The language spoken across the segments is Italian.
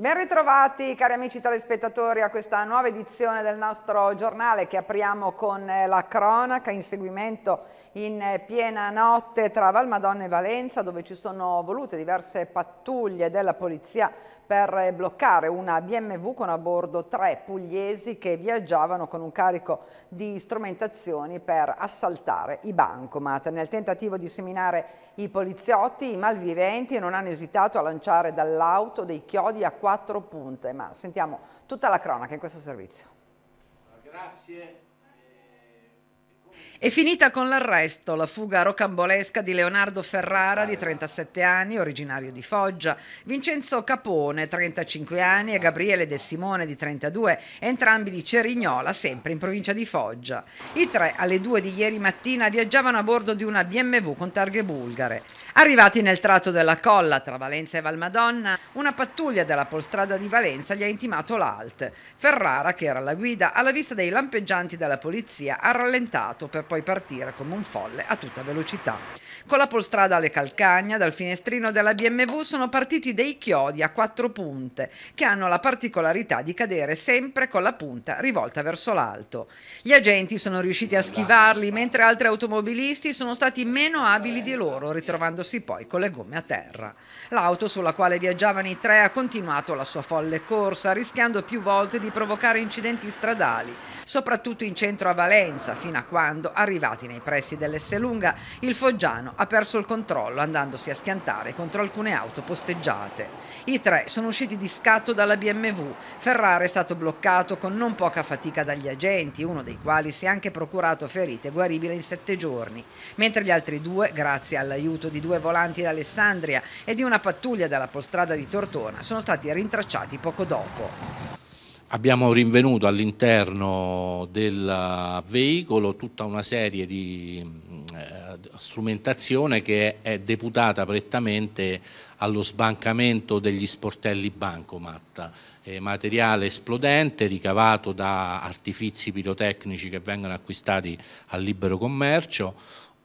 Ben ritrovati cari amici telespettatori a questa nuova edizione del nostro giornale che apriamo con eh, la cronaca in seguimento eh, in piena notte tra Valmadonna e Valenza dove ci sono volute diverse pattuglie della polizia per bloccare una BMW con a bordo tre pugliesi che viaggiavano con un carico di strumentazioni per assaltare i bancomat. Nel tentativo di seminare i poliziotti, i malviventi non hanno esitato a lanciare dall'auto dei chiodi a quattro punte, ma sentiamo tutta la cronaca in questo servizio. Grazie. È finita con l'arresto, la fuga rocambolesca di Leonardo Ferrara, di 37 anni, originario di Foggia, Vincenzo Capone, 35 anni, e Gabriele De Simone, di 32, entrambi di Cerignola, sempre in provincia di Foggia. I tre, alle 2 di ieri mattina, viaggiavano a bordo di una BMW con targhe bulgare. Arrivati nel tratto della colla tra Valenza e Valmadonna, una pattuglia della polstrada di Valenza gli ha intimato l'alt. Ferrara, che era alla guida, alla vista dei lampeggianti della polizia, ha rallentato per poi partire come un folle a tutta velocità. Con la polstrada alle calcagna, dal finestrino della BMW sono partiti dei chiodi a quattro punte che hanno la particolarità di cadere sempre con la punta rivolta verso l'alto. Gli agenti sono riusciti a schivarli mentre altri automobilisti sono stati meno abili di loro, ritrovandosi poi con le gomme a terra. L'auto sulla quale viaggiavano i tre ha continuato la sua folle corsa, rischiando più volte di provocare incidenti stradali, soprattutto in centro a Valenza, fino a quando arrivati nei pressi dell'Esselunga, il Foggiano ha perso il controllo andandosi a schiantare contro alcune auto posteggiate. I tre sono usciti di scatto dalla BMW. Ferrara è stato bloccato con non poca fatica dagli agenti, uno dei quali si è anche procurato ferite guaribili in sette giorni, mentre gli altri due, grazie all'aiuto di due volanti d'Alessandria e di una pattuglia dalla postrada di Tortona, sono stati rintracciati poco dopo. Abbiamo rinvenuto all'interno del veicolo tutta una serie di eh, strumentazione che è deputata prettamente allo sbancamento degli sportelli bancomat, materiale esplodente ricavato da artifici pirotecnici che vengono acquistati al libero commercio,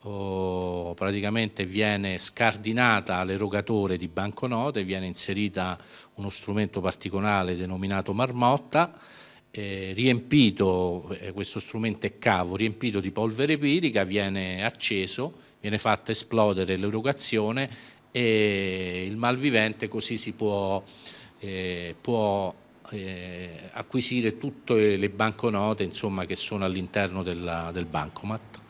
oh, praticamente viene scardinata l'erogatore di banconote, viene inserita uno strumento particolare denominato marmotta, eh, riempito, eh, questo strumento è cavo, riempito di polvere pirica, viene acceso, viene fatta esplodere l'erogazione e il malvivente così si può, eh, può eh, acquisire tutte le banconote insomma, che sono all'interno del bancomat.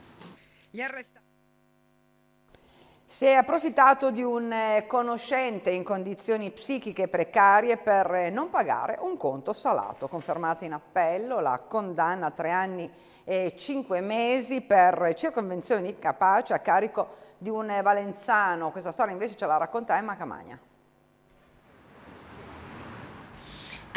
Si è approfittato di un eh, conoscente in condizioni psichiche precarie per eh, non pagare un conto salato. Confermata in appello la condanna a tre anni e cinque mesi per circonvenzione di incapace a carico di un eh, valenzano. Questa storia invece ce la racconta Emma Camagna.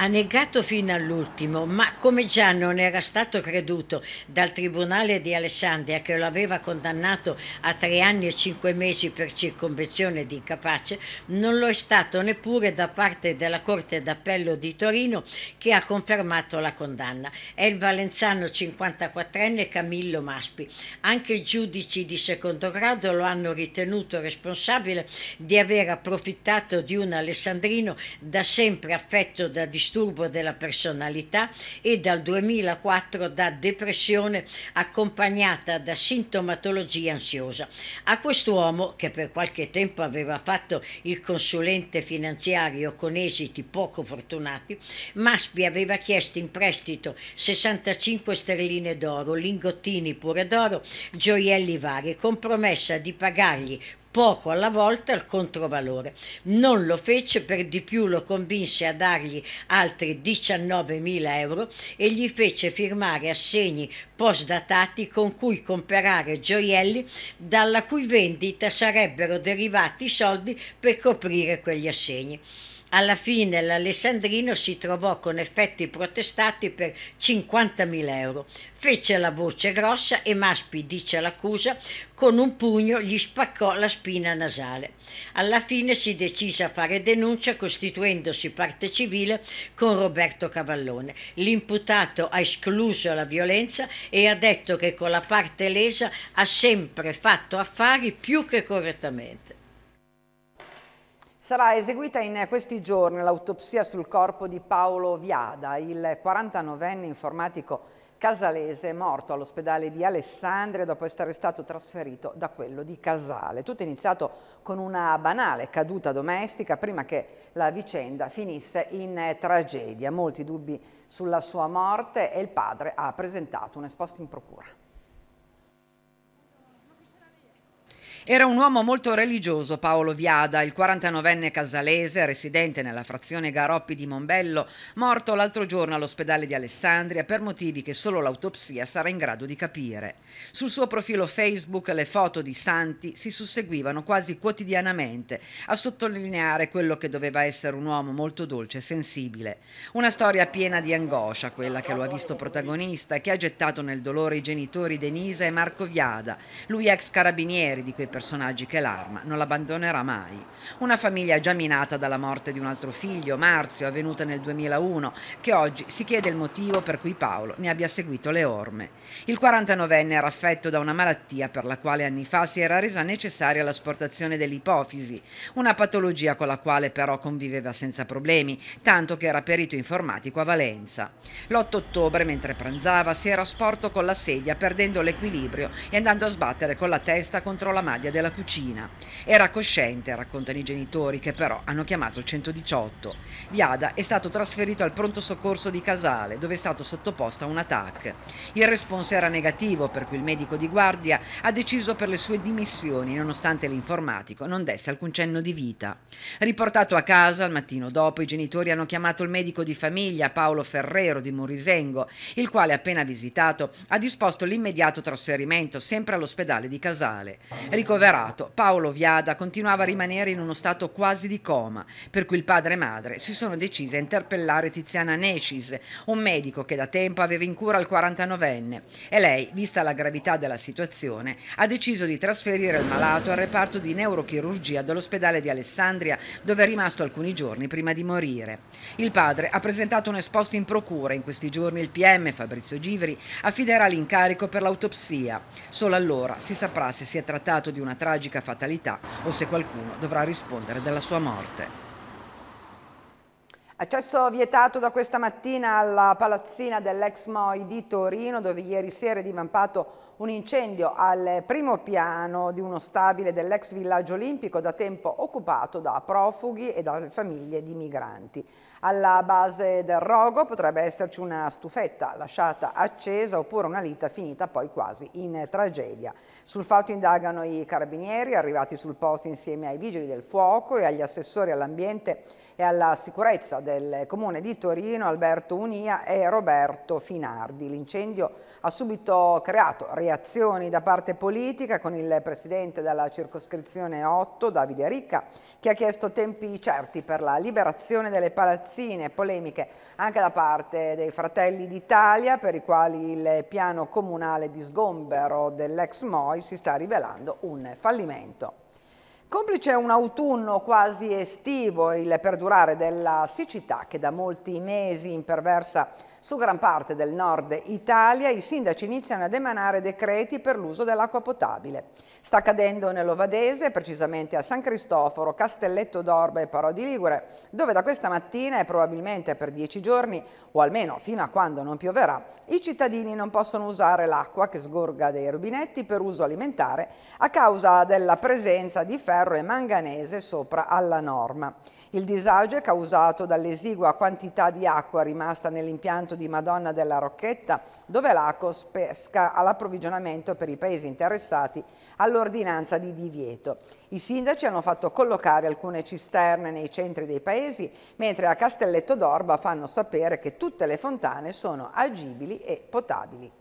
ha negato fino all'ultimo, ma come già non era stato creduto dal Tribunale di Alessandria che lo aveva condannato a tre anni e cinque mesi per circonvenzione di incapace, non lo è stato neppure da parte della Corte d'Appello di Torino che ha confermato la condanna. È il valenzano 54enne Camillo Maspi. Anche i giudici di secondo grado lo hanno ritenuto responsabile di aver approfittato di un alessandrino da sempre affetto da distruzione disturbo della personalità e dal 2004 da depressione accompagnata da sintomatologia ansiosa. A quest'uomo, che per qualche tempo aveva fatto il consulente finanziario con esiti poco fortunati, Maspi aveva chiesto in prestito 65 sterline d'oro, lingottini pure d'oro, gioielli vari, con promessa di pagargli poco alla volta il controvalore. Non lo fece, per di più lo convinse a dargli altri 19.000 euro e gli fece firmare assegni postdatati con cui comprare gioielli dalla cui vendita sarebbero derivati i soldi per coprire quegli assegni. Alla fine l'Alessandrino si trovò con effetti protestati per 50.000 euro. Fece la voce grossa e Maspi, dice l'accusa, con un pugno gli spaccò la spina nasale. Alla fine si decise a fare denuncia costituendosi parte civile con Roberto Cavallone. L'imputato ha escluso la violenza e ha detto che con la parte lesa ha sempre fatto affari più che correttamente. Sarà eseguita in questi giorni l'autopsia sul corpo di Paolo Viada, il 49enne informatico casalese morto all'ospedale di Alessandria dopo essere stato trasferito da quello di Casale. Tutto iniziato con una banale caduta domestica prima che la vicenda finisse in tragedia. Molti dubbi sulla sua morte e il padre ha presentato un esposto in procura. Era un uomo molto religioso Paolo Viada, il 49enne casalese residente nella frazione Garoppi di Mombello, morto l'altro giorno all'ospedale di Alessandria per motivi che solo l'autopsia sarà in grado di capire. Sul suo profilo Facebook le foto di santi si susseguivano quasi quotidianamente a sottolineare quello che doveva essere un uomo molto dolce e sensibile. Una storia piena di angoscia, quella che lo ha visto protagonista e che ha gettato nel dolore i genitori Denisa e Marco Viada, lui ex carabinieri di quei personaggi personaggi che l'arma non l'abbandonerà mai. Una famiglia già minata dalla morte di un altro figlio, Marzio, avvenuta nel 2001, che oggi si chiede il motivo per cui Paolo ne abbia seguito le orme. Il 49enne era affetto da una malattia per la quale anni fa si era resa necessaria l'asportazione dell'ipofisi, una patologia con la quale però conviveva senza problemi, tanto che era perito informatico a Valenza. L'8 ottobre, mentre pranzava, si era sporto con la sedia perdendo l'equilibrio e andando a sbattere con la testa contro la maglia guardia della cucina. Era cosciente, raccontano i genitori, che però hanno chiamato il 118. Viada è stato trasferito al pronto soccorso di Casale, dove è stato sottoposto a un attacco. Il responso era negativo, per cui il medico di guardia ha deciso per le sue dimissioni, nonostante l'informatico non desse alcun cenno di vita. Riportato a casa il mattino dopo, i genitori hanno chiamato il medico di famiglia Paolo Ferrero di Morisengo, il quale appena visitato ha disposto l'immediato trasferimento sempre all'ospedale di Casale. Ricor- Ricoverato, Paolo Viada continuava a rimanere in uno stato quasi di coma, per cui il padre e madre si sono decisi a interpellare Tiziana Necis, un medico che da tempo aveva in cura il 49enne, e lei, vista la gravità della situazione, ha deciso di trasferire il malato al reparto di neurochirurgia dell'ospedale di Alessandria, dove è rimasto alcuni giorni prima di morire. Il padre ha presentato un esposto in procura. In questi giorni il PM, Fabrizio Givri, affiderà l'incarico per l'autopsia. Solo allora si saprà se si è trattato di di una tragica fatalità o se qualcuno dovrà rispondere della sua morte. Accesso vietato da questa mattina alla palazzina dell'ex MOI di Torino dove ieri sera è divampato un un incendio al primo piano di uno stabile dell'ex villaggio olimpico da tempo occupato da profughi e da famiglie di migranti. Alla base del rogo potrebbe esserci una stufetta lasciata accesa oppure una lita finita poi quasi in tragedia. Sul fatto indagano i carabinieri arrivati sul posto insieme ai vigili del fuoco e agli assessori all'ambiente e alla sicurezza del comune di Torino Alberto Unia e Roberto Finardi. L'incendio ha subito creato reazioni reazioni da parte politica con il presidente della circoscrizione 8, Davide Ricca, che ha chiesto tempi certi per la liberazione delle palazzine, polemiche anche da parte dei Fratelli d'Italia, per i quali il piano comunale di sgombero dell'ex MOI si sta rivelando un fallimento. Complice un autunno quasi estivo e il perdurare della siccità che da molti mesi imperversa su gran parte del nord Italia, i sindaci iniziano ad emanare decreti per l'uso dell'acqua potabile. Sta accadendo nell'Ovadese, precisamente a San Cristoforo, Castelletto d'Orba e Parodi Ligure, dove da questa mattina e probabilmente per dieci giorni, o almeno fino a quando non pioverà, i cittadini non possono usare l'acqua che sgorga dai rubinetti per uso alimentare a causa della presenza di ferro ferro e manganese sopra alla norma. Il disagio è causato dall'esigua quantità di acqua rimasta nell'impianto di Madonna della Rocchetta, dove l'ACOS pesca all'approvvigionamento per i paesi interessati all'ordinanza di divieto. I sindaci hanno fatto collocare alcune cisterne nei centri dei paesi, mentre a Castelletto d'Orba fanno sapere che tutte le fontane sono agibili e potabili.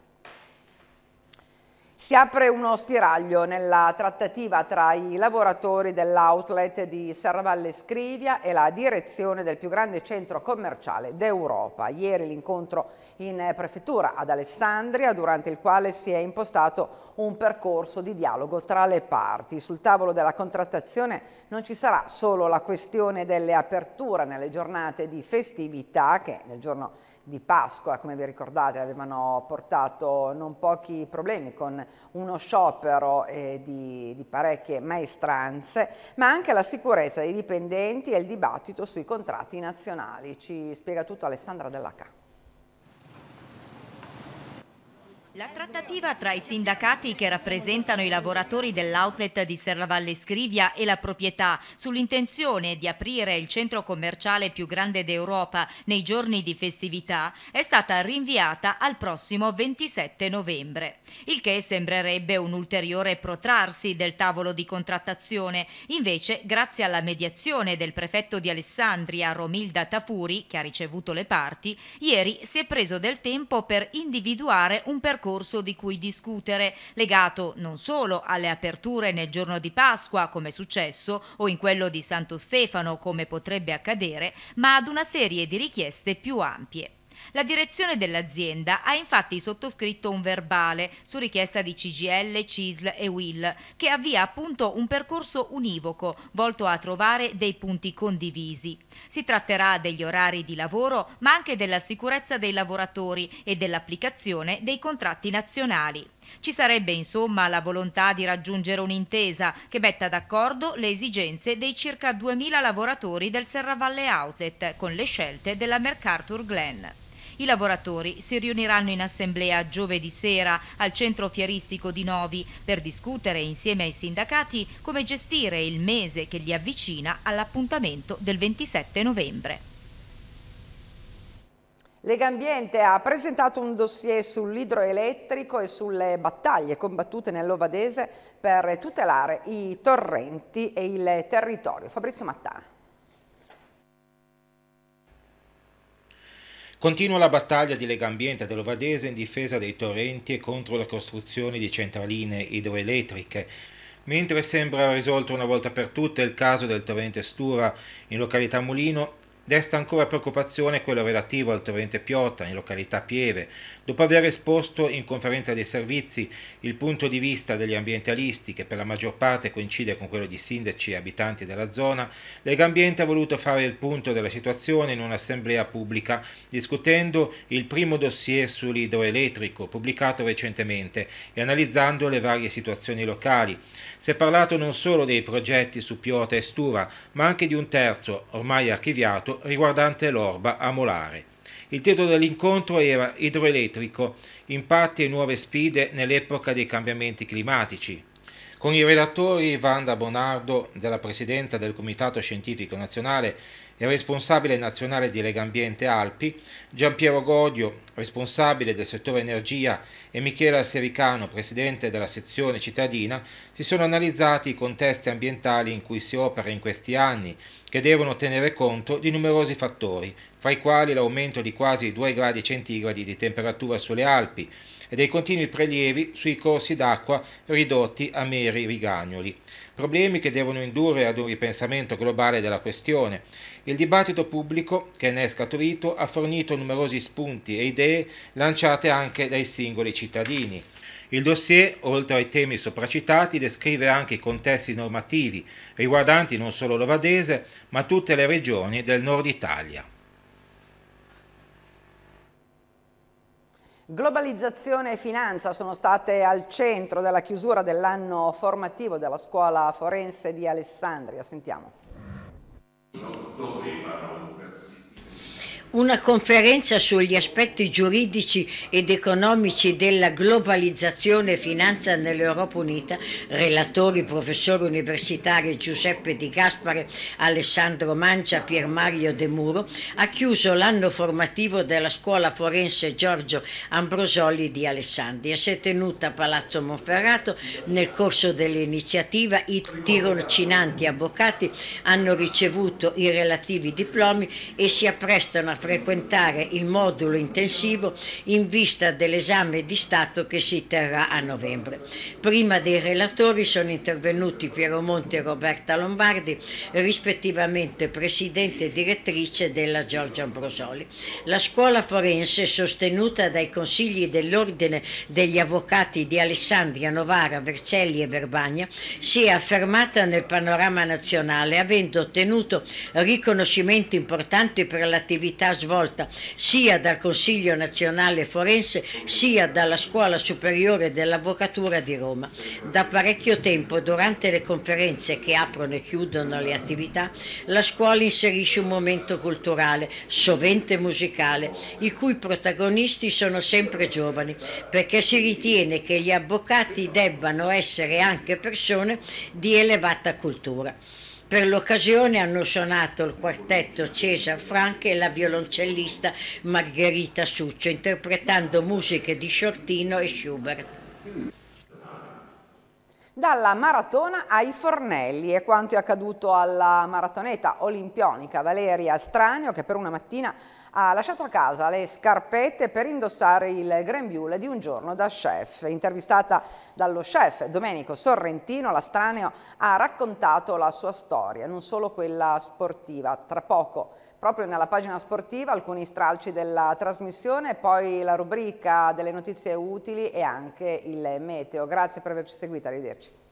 Si apre uno spiraglio nella trattativa tra i lavoratori dell'outlet di Serravalle Scrivia e la direzione del più grande centro commerciale d'Europa. Ieri l'incontro in prefettura ad Alessandria, durante il quale si è impostato un percorso di dialogo tra le parti. Sul tavolo della contrattazione non ci sarà solo la questione delle aperture nelle giornate di festività, che nel giorno di Pasqua, come vi ricordate, avevano portato non pochi problemi con uno sciopero eh, di, di, parecchie maestranze, ma anche la sicurezza dei dipendenti e il dibattito sui contratti nazionali. Ci spiega tutto Alessandra Dellacca. La trattativa tra i sindacati che rappresentano i lavoratori dell'outlet di Serravalle Scrivia e la proprietà sull'intenzione di aprire il centro commerciale più grande d'Europa nei giorni di festività è stata rinviata al prossimo 27 novembre, il che sembrerebbe un ulteriore protrarsi del tavolo di contrattazione. Invece, grazie alla mediazione del prefetto di Alessandria Romilda Tafuri, che ha ricevuto le parti, ieri si è preso del tempo per individuare un percorso percorso di cui discutere, legato non solo alle aperture nel giorno di Pasqua, come è successo, o in quello di Santo Stefano, come potrebbe accadere, ma ad una serie di richieste più ampie. La direzione dell'azienda ha infatti sottoscritto un verbale su richiesta di CGL, CISL e WIL che avvia appunto un percorso univoco volto a trovare dei punti condivisi. Si tratterà degli orari di lavoro ma anche della sicurezza dei lavoratori e dell'applicazione dei contratti nazionali. Ci sarebbe insomma la volontà di raggiungere un'intesa che metta d'accordo le esigenze dei circa 2.000 lavoratori del Serravalle Outlet con le scelte della Mercator Glen. I lavoratori si riuniranno in assemblea giovedì sera al centro fieristico di Novi per discutere insieme ai sindacati come gestire il mese che li avvicina all'appuntamento del 27 novembre. Legambiente ha presentato un dossier sull'idroelettrico e sulle battaglie combattute nell'Ovadese per tutelare i torrenti e il territorio. Fabrizio Mattana. Continua la battaglia di Lega Ambiente dell'Ovadese in difesa dei torrenti e contro la costruzione di centraline idroelettriche. Mentre sembra risolto una volta per tutte il caso del torrente Stura in località Mulino, Desta ancora preoccupazione quello relativo al torrente Piotta in località Pieve. Dopo aver esposto in conferenza dei servizi il punto di vista degli ambientalisti, che per la maggior parte coincide con quello di sindaci e abitanti della zona, Legambiente ha voluto fare il punto della situazione in un'assemblea pubblica, discutendo il primo dossier sull'idroelettrico pubblicato recentemente e analizzando le varie situazioni locali. Si è parlato non solo dei progetti su Piotta e Stura, ma anche di un terzo, ormai archiviato, riguardante l'orba a Molare. Il titolo dell'incontro era Idroelettrico, impatti e nuove sfide nell'epoca dei cambiamenti climatici, con i relatori Vanda Bonardo della Presidenza del Comitato Scientifico Nazionale il responsabile nazionale di Legambiente Alpi, Giampiero Godio, responsabile del settore energia, e Michela Sericano, presidente della sezione cittadina, si sono analizzati i contesti ambientali in cui si opera in questi anni, che devono tenere conto di numerosi fattori, fra i quali l'aumento di quasi 2 gradi centigradi di temperatura sulle Alpi e dei continui prelievi sui corsi d'acqua ridotti a meri rigagnoli. Problemi che devono indurre ad un ripensamento globale della questione il dibattito pubblico che ne è scaturito ha fornito numerosi spunti e idee lanciate anche dai singoli cittadini. Il dossier, oltre ai temi sopracitati, descrive anche i contesti normativi riguardanti non solo l'Ovadese, ma tutte le regioni del nord Italia. Globalizzazione e finanza sono state al centro della chiusura dell'anno formativo della scuola forense di Alessandria. Sentiamo. Una conferenza sugli aspetti giuridici ed economici della globalizzazione e finanza nell'Europa Unita, relatori professori universitari Giuseppe Di Gaspare, Alessandro Mancia, Pier Mario De Muro, ha chiuso l'anno formativo della scuola forense Giorgio Ambrosoli di Alessandria. Si è tenuta a Palazzo Monferrato nel corso dell'iniziativa i tirocinanti avvocati hanno ricevuto i relativi diplomi e si apprestano a frequentare il modulo intensivo in vista dell'esame di Stato che si terrà a novembre. Prima dei relatori sono intervenuti Piero Monti e Roberta Lombardi, rispettivamente presidente e direttrice della Giorgia Ambrosoli. La scuola forense, sostenuta dai consigli dell'Ordine degli Avvocati di Alessandria, Novara, Vercelli e Verbagna, si è affermata nel panorama nazionale avendo ottenuto riconoscimenti importanti per l'attività attività svolta sia dal Consiglio Nazionale Forense sia dalla Scuola Superiore dell'Avvocatura di Roma. Da parecchio tempo, durante le conferenze che aprono e chiudono le attività, la scuola inserisce un momento culturale, sovente musicale, i cui protagonisti sono sempre giovani, perché si ritiene che gli avvocati debbano essere anche persone di elevata cultura. Per l'occasione hanno suonato il quartetto Cesar Franca e la violoncellista Margherita Succio, interpretando musiche di Shortino e Schubert. Dalla maratona ai fornelli è quanto è accaduto alla maratoneta olimpionica Valeria Stranio che per una mattina ha lasciato a casa le scarpette per indossare il grembiule di un giorno da chef. Intervistata dallo chef Domenico Sorrentino, la Straneo ha raccontato la sua storia, non solo quella sportiva. Tra poco, proprio nella pagina sportiva, alcuni stralci della trasmissione, poi la rubrica delle notizie utili e anche il meteo. Grazie per averci seguito, arrivederci.